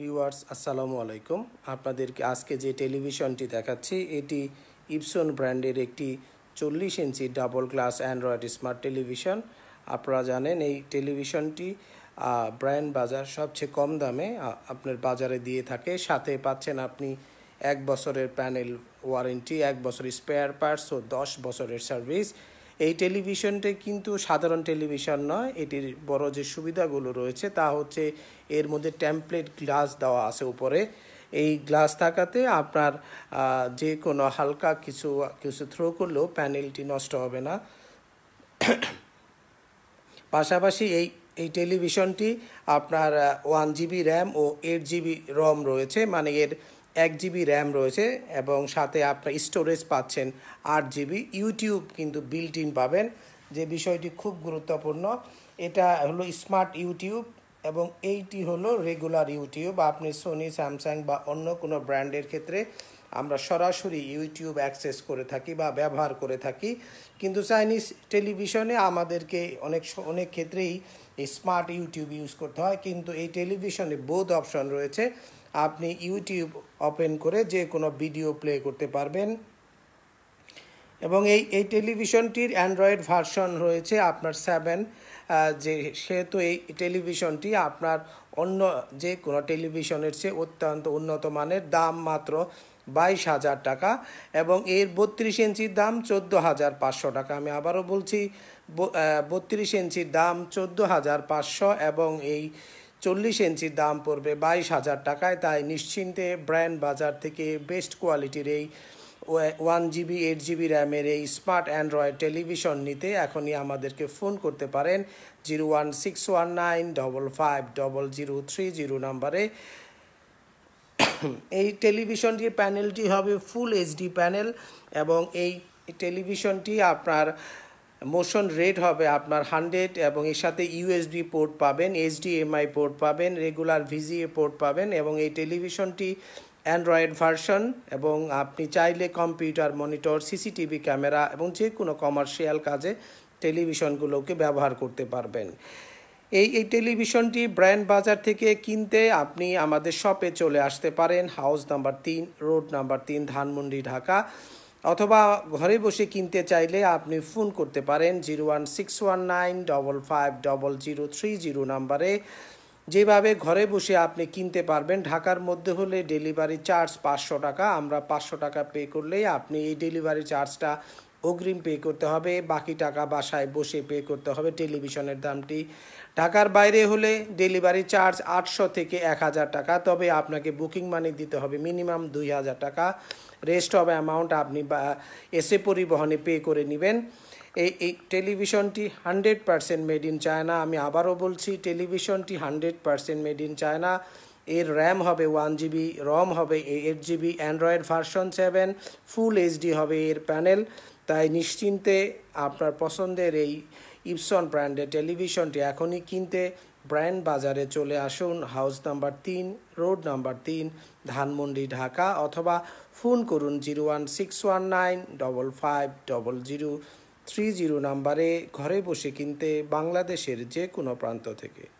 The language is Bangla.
ভিউয়ার্স আসসালামু আলাইকুম আপনাদেরকে আজকে যে টেলিভিশনটি দেখাচ্ছি এটি ইপসন ব্র্যান্ডের একটি চল্লিশ ইঞ্চি double class android smart television আপনারা জানেন এই টেলিভিশনটি ব্র্যান্ড বাজার সবচেয়ে কম দামে আপনার বাজারে দিয়ে থাকে সাথে পাচ্ছেন আপনি এক বছরের প্যানেল ওয়ারেন্টি এক বছর স্পেয়ার পার্টস ও দশ বছরের সার্ভিস এই টেলিভিশনটি কিন্তু সাধারণ টেলিভিশন নয় এটির বড় যে সুবিধাগুলো রয়েছে তা হচ্ছে এর মধ্যে ট্যাম্পলেট গ্লাস দেওয়া আছে উপরে এই গ্লাস থাকাতে আপনার যে কোনো হালকা কিছু কিছু থ্রো করলেও প্যানেলটি নষ্ট হবে না পাশাপাশি এই এই টেলিভিশনটি আপনার ওয়ান জিবি র্যাম ও এইট জিবি রম রয়েছে মানে এর এক জিবি র্যাম রয়েছে এবং সাথে আপনার স্টোরেজ পাচ্ছেন আট জিবি ইউটিউব কিন্তু বিল্ট ইন পাবেন যে বিষয়টি খুব গুরুত্বপূর্ণ এটা হলো স্মার্ট ইউটিউব এবং এইটি হলো রেগুলার ইউটিউব আপনি সোনি স্যামসাং বা অন্য কোনো ব্র্যান্ডের ক্ষেত্রে আমরা সরাসরি ইউটিউব অ্যাক্সেস করে থাকি বা ব্যবহার করে থাকি কিন্তু চাইনিজ টেলিভিশনে আমাদেরকে অনেক অনেক ক্ষেত্রেই স্মার্ট ইউটিউব ইউজ করতে হয় কিন্তু এই টেলিভিশনে বোধ অপশন রয়েছে আপনি ইউটিউব ওপেন করে যে কোনো ভিডিও প্লে করতে পারবেন এবং এই এই টেলিভিশনটির অ্যান্ড্রয়েড ভার্সন রয়েছে আপনার সেভেন যে সেহেতু এই টেলিভিশনটি আপনার অন্য যে কোনো টেলিভিশনের চেয়ে অত্যন্ত উন্নত মানের দাম মাত্র বাইশ হাজার টাকা এবং এর বত্রিশ ইঞ্চির দাম চোদ্দ হাজার পাঁচশো টাকা আমি আবারও বলছি বত্রিশ ইঞ্চির দাম চোদ্দ হাজার পাঁচশো এবং এই চল্লিশ ইঞ্চির দাম পড়বে বাইশ হাজার টাকায় তাই নিশ্চিন্তে ব্র্যান্ড বাজার থেকে বেস্ট কোয়ালিটির এই ওয়ান জিবি এইট জিবি র্যামের এই স্মার্ট অ্যান্ড্রয়েড টেলিভিশন নিতে এখনই আমাদেরকে ফোন করতে পারেন zero one six one nine double five double zero three zero নাম্বারে এই টেলিভিশনটির প্যানেলটি হবে ফুল এইচডি প্যানেল এবং এই টেলিভিশনটি আপনার মোশন রেড হবে আপনার হান্ড্রেড এবং এর সাথে ইউএসবি পোর্ট পাবেন এইচডিএমআই পোর্ট পাবেন রেগুলার ভিজিএ পোর্ট পাবেন এবং এই টেলিভিশনটি অ্যান্ড্রয়েড ভার্সন এবং আপনি চাইলে কম্পিউটার মনিটর সিসিটিভি ক্যামেরা এবং যে কোনো কমার্শিয়াল কাজে টেলিভিশনগুলোকে ব্যবহার করতে পারবেন এই এই টেলিভিশনটি ব্র্যান্ড বাজার থেকে কিনতে আপনি আমাদের শপে চলে আসতে পারেন হাউস নাম্বার তিন রোড নাম্বার তিন ধানমন্ডি ঢাকা অথবা ঘরে বসে কিনতে চাইলে আপনি ফোন করতে পারেন zero one six one nine double five double zero three zero নাম্বারে যেভাবে ঘরে বসে আপনি কিনতে পারবেন ঢাকার মধ্যে হলে ডেলিভারি চার্জ পাঁচশো টাকা আমরা পাঁচশো টাকা পে করলেই আপনি এই ডেলিভারি চার্জটা অগ্রিম পে করতে হবে বাকি টাকা বাসায় বসে পে করতে হবে টেলিভিশনের দামটি ঢাকার বাইরে হলে ডেলিভারি চার্জ আটশো থেকে এক হাজার টাকা তবে আপনাকে বুকিং মানি দিতে হবে মিনিমাম দুই হাজার টাকা রেস্ট অব অ্যামাউন্ট আপনি এসে পরিবহনে পে করে নেবেন এই এই টেলিভিশনটি hundred percent made in China আমি আবারও বলছি টেলিভিশনটি hundred percent made in China এর র্যাম হবে ওয়ান জিবি রম হবে eight GB android version seven full HD হবে এর প্যানেল তাই নিশ্চিন্তে আপনার পছন্দের এই ইপসন ব্র্যান্ডের টেলিভিশনটি এখনই কিনতে ব্র্যান্ড বাজারে চলে আসুন হাউস নাম্বার তিন রোড নাম্বার তিন ধানমন্ডি ঢাকা অথবা ফোন করুন zero one six one nine double five double zero three zero নাম্বারে ঘরে বসে কিনতে বাংলাদেশের যে কোনো প্রান্ত থেকে